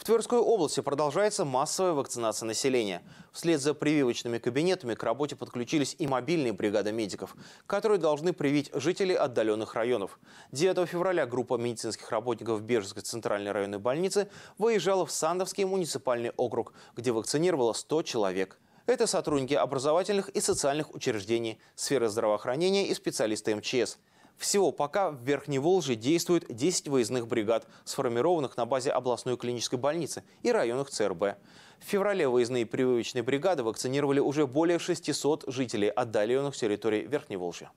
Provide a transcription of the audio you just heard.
В Тверской области продолжается массовая вакцинация населения. Вслед за прививочными кабинетами к работе подключились и мобильные бригады медиков, которые должны привить жителей отдаленных районов. 9 февраля группа медицинских работников Бежской центральной районной больницы выезжала в Сандовский муниципальный округ, где вакцинировало 100 человек. Это сотрудники образовательных и социальных учреждений, сферы здравоохранения и специалисты МЧС – всего пока в Верхней Волжье действует 10 выездных бригад, сформированных на базе областной клинической больницы и районных ЦРБ. В феврале выездные прививочные бригады вакцинировали уже более 600 жителей отдаленных территорий Верхней Волжья.